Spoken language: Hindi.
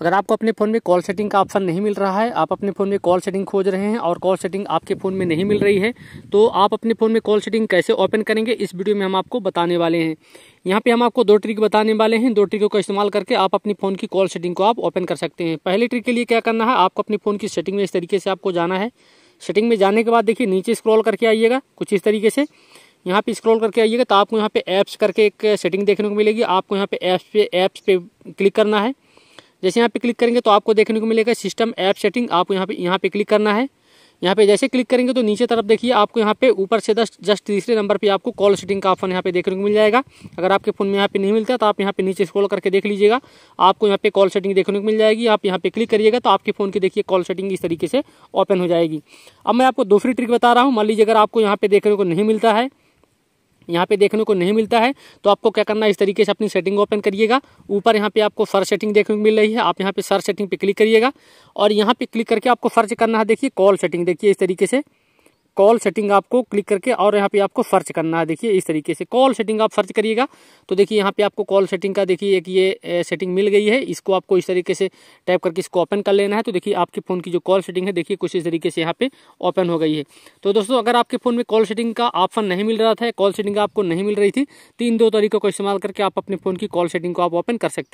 अगर आपको अपने फ़ोन में कॉल सेटिंग का ऑप्शन नहीं मिल रहा है आप अपने फ़ोन में कॉल सेटिंग खोज रहे हैं और कॉल सेटिंग आपके फ़ोन में नहीं मिल रही है तो आप अपने फ़ोन में कॉल सेटिंग कैसे ओपन करेंगे इस वीडियो में हम आपको बताने वाले हैं यहाँ पे हम आपको दो ट्रिक बताने वाले हैं दो ट्रिकों का इस्तेमाल करके आप अपनी फ़ोन की कॉल सेटिंग को आप ओपन कर सकते हैं पहले ट्रिक के लिए क्या करना है आपको अपने फ़ोन की सेटिंग में इस तरीके से आपको जाना है सेटिंग में जाने के बाद देखिए नीचे स्क्रॉल करके आइएगा कुछ इस तरीके से यहाँ पे स्क्रॉल करके आइएगा तो आपको यहाँ पे ऐप्स करके एक सेटिंग देखने को मिलेगी आपको यहाँ पे ऐप्स पे ऐप्स पे क्लिक करना है जैसे यहाँ पे क्लिक करेंगे तो आपको देखने को मिलेगा सिस्टम ऐप सेटिंग आपको यहाँ पे यहाँ पे क्लिक करना है यहाँ पे जैसे क्लिक करेंगे तो नीचे तरफ देखिए आपको यहाँ पे ऊपर से दस्ट जस्ट तीसरे नंबर पे आपको कॉल सेटिंग का ऑप्शन यहाँ पे देखने को मिल जाएगा अगर आपके फोन में यहाँ पे नहीं मिलता तो आप यहाँ पे नीचे स्क्रॉल करके देख लीजिएगा आपको यहाँ पे कॉल सेटिंग देखने को मिल जाएगी आप यहाँ पे क्लिक करिएगा तो आपके फोन की देखिए कॉल सेटिंग इस तरीके से ओपन हो जाएगी अब मैं आपको दूसरी ट्रिक बता रहा हूँ मान लीजिए अगर आपको यहाँ पे देखने को नहीं मिलता है यहाँ पे देखने को नहीं मिलता है तो आपको क्या करना है इस तरीके से अपनी सेटिंग ओपन करिएगा ऊपर यहाँ पे आपको सर्च सेटिंग देखने को मिल रही है आप यहाँ पे सर्च सेटिंग पे क्लिक करिएगा और यहाँ पे क्लिक करके आपको सर्च करना है देखिए कॉल सेटिंग देखिए इस तरीके से कॉल सेटिंग आपको क्लिक करके और यहाँ पे आपको सर्च करना है देखिए इस तरीके से कॉल सेटिंग आप सर्च करिएगा तो देखिए यहाँ पे आपको कॉल सेटिंग का देखिए एक ये सेटिंग मिल गई है इसको आपको इस तरीके से टाइप करके इसको ओपन कर लेना है तो देखिए आपके फ़ोन की जो कॉल सेटिंग है देखिए कुछ इस तरीके से यहाँ पे ओपन हो गई है तो दोस्तों अगर आपके फ़ोन में कॉल सेटिंग का ऑप्शन नहीं मिल रहा था कॉल सेटिंग आपको नहीं मिल रही थी तो इन दो तरीकों का इस्तेमाल करके आप अपने फ़ोन की कॉल सेटिंग को आप ओपन कर सकते